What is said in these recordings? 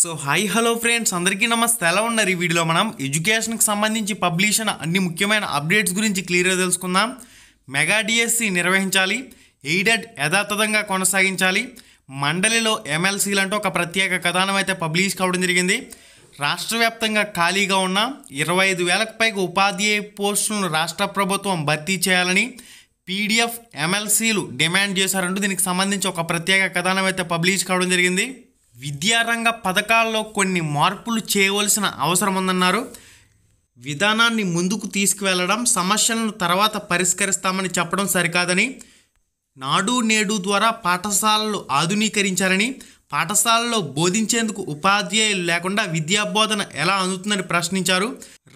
so hi hello friends అందరికీ నమస్తే ఎలా ఉన్నారు ఈ వీడియోలో మనం ఎడ్యుకేషన్కి సంబంధించి పబ్లిష్ అయిన అన్ని ముఖ్యమైన అప్డేట్స్ గురించి క్లియర్గా తెలుసుకుందాం మెగా డిఎస్సి e నిర్వహించాలి ఎయిడెడ్ యథాతథంగా కొనసాగించాలి మండలిలో ఎమ్మెల్సీలంటూ ఒక ప్రత్యేక కథనం అయితే పబ్లిష్ కావడం జరిగింది రాష్ట్ర వ్యాప్తంగా ఖాళీగా ఉన్న ఇరవై ఐదు వేలకు పైగా ఉపాధ్యాయ పోస్టులను రాష్ట్ర ప్రభుత్వం భర్తీ చేయాలని పీడిఎఫ్ ఎమ్మెల్సీలు డిమాండ్ చేశారంటూ దీనికి సంబంధించి ఒక ప్రత్యేక కథనం అయితే పబ్లిష్ కావడం జరిగింది విద్యారంగ పథకాల్లో కొన్ని మార్పులు చేయవలసిన అవసరం ఉందన్నారు విధానాన్ని ముందుకు తీసుకువెళ్ళడం సమస్యలను తర్వాత పరిష్కరిస్తామని చెప్పడం సరికాదని నాడు నేడు ద్వారా పాఠశాలలు ఆధునీకరించారని పాఠశాలలో బోధించేందుకు ఉపాధ్యాయులు లేకుండా విద్యాబోధన ఎలా అందుతుందని ప్రశ్నించారు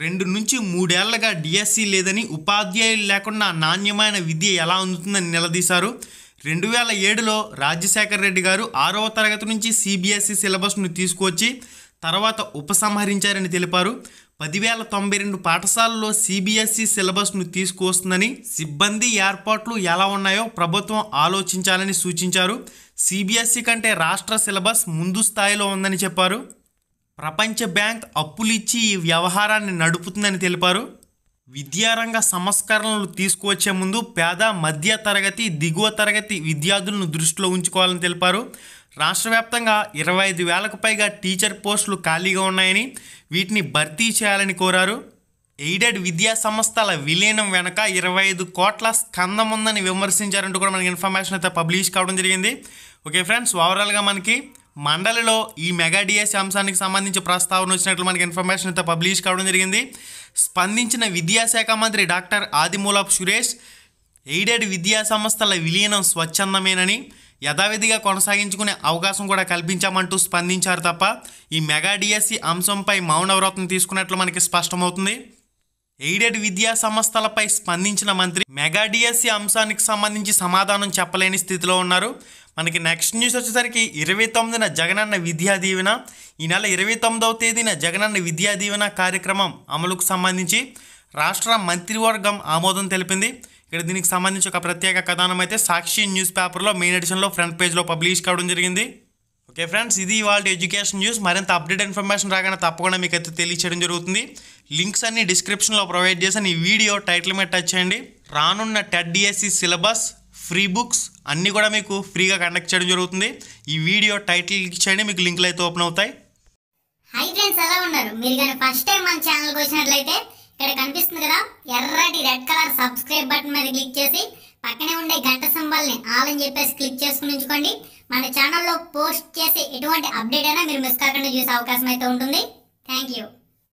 రెండు నుంచి మూడేళ్లగా డిఎస్సి లేదని ఉపాధ్యాయులు లేకుండా నాణ్యమైన విద్య ఎలా అందుతుందని నిలదీశారు రెండు వేల ఏడులో రాజశేఖర రెడ్డి గారు ఆరవ తరగతి నుంచి సిబిఎస్ఈ సిలబస్ను తీసుకువచ్చి తర్వాత ఉపసంహరించారని తెలిపారు పదివేల తొంభై రెండు పాఠశాలలో సిబిఎస్ఈ సిలబస్ను తీసుకువస్తుందని సిబ్బంది ఏర్పాట్లు ఎలా ఉన్నాయో ప్రభుత్వం ఆలోచించాలని సూచించారు సిబిఎస్ఈ కంటే రాష్ట్ర సిలబస్ ముందు స్థాయిలో ఉందని చెప్పారు ప్రపంచ బ్యాంక్ అప్పులిచ్చి ఈ వ్యవహారాన్ని నడుపుతుందని తెలిపారు విద్యారంగ సంస్కరణలు తీసుకువచ్చే ముందు పేద మధ్య తరగతి దిగువ తరగతి విద్యార్థులను దృష్టిలో ఉంచుకోవాలని తెలిపారు రాష్ట్ర వ్యాప్తంగా ఇరవై ఐదు వేలకు పైగా టీచర్ పోస్టులు ఖాళీగా ఉన్నాయని వీటిని భర్తీ చేయాలని కోరారు ఎయిడెడ్ విద్యా సంస్థల విలీనం వెనక ఇరవై ఐదు కోట్ల స్కందం ఉందని విమర్శించారంటూ కూడా మనకి ఇన్ఫర్మేషన్ అయితే పబ్లిష్ కావడం జరిగింది ఓకే ఫ్రెండ్స్ ఓవరాల్గా మనకి మండలిలో ఈ మెగా డిఎస్సి అంశానికి సంబంధించి ప్రస్తావన వచ్చినట్లు మనకి ఇన్ఫర్మేషన్ అయితే పబ్లిష్ కావడం జరిగింది స్పందించిన విద్యాశాఖ మంత్రి డాక్టర్ ఆదిమూలాప్ సురేష్ ఎయిడెడ్ విద్యా సంస్థల విలీనం స్వచ్ఛందమేనని యథావిధిగా కొనసాగించుకునే అవకాశం కూడా కల్పించామంటూ స్పందించారు తప్ప ఈ మెగా డిఎస్సి అంశంపై మౌన వ్రతం తీసుకున్నట్లు మనకి స్పష్టమవుతుంది ఎయిడెడ్ విద్యా సంస్థలపై స్పందించిన మంత్రి మెగాడిఎస్సి అంశానికి సంబంధించి సమాధానం చెప్పలేని స్థితిలో ఉన్నారు మనకి నెక్స్ట్ న్యూస్ వచ్చేసరికి ఇరవై తొమ్మిదిన జగనన్న విద్యా దీవెన ఈ నెల ఇరవై తొమ్మిదవ తేదీన జగనన్న విద్యా దీవెన కార్యక్రమం అమలుకు సంబంధించి రాష్ట్ర మంత్రివర్గం ఆమోదం తెలిపింది ఇక్కడ దీనికి సంబంధించి ఒక ప్రత్యేక కథనం అయితే సాక్షి న్యూస్ పేపర్లో మెయిన్ ఎడిషన్లో ఫ్రంట్ పేజ్లో పబ్లిష్ కావడం జరిగింది ఓకే ఫ్రెండ్స్ ఇది ఇవాళ ఎడ్యుకేషన్ న్యూస్ మరింత అప్డేట్ ఇన్ఫర్మేషన్ రాగానే తప్పకుండా మీకు అయితే తెలియచేయడం జరుగుతుంది లింక్స్ అన్ని డిస్క్రిప్షన్లో ప్రొవైడ్ చేసిన ఈ వీడియో టైటిల్ మీద టచ్ చేయండి రానున్న TET DSC syllabus free books అన్నీ కూడా మీకు ఫ్రీగా కండక్ట్ చేయడం జరుగుతుంది ఈ వీడియో టైటిల్ ఇచ్చేయండి చేయండి మీకు లింక్లు అయితే ఓపెన్ అవుతాయి హై ఫ్రెండ్స్ ఎలా ఉన్నారు మీరు కానీ ఫస్ట్ టైం మన ఛానల్కి వచ్చినట్లయితే ఇక్కడ కనిపిస్తుంది కదా ఎర్రటి రెడ్ కలర్ సబ్స్క్రైబ్ బటన్ మీద క్లిక్ చేసి పక్కనే ఉండే గంట సింబల్ని ఆల్ అని చెప్పేసి క్లిక్ చేసుకుని ఉంచుకోండి మన ఛానల్లో పోస్ట్ చేసే ఎటువంటి అప్డేట్ అయినా మీరు మిస్ కాకుండా చూసే అవకాశం అయితే ఉంటుంది థ్యాంక్ యూ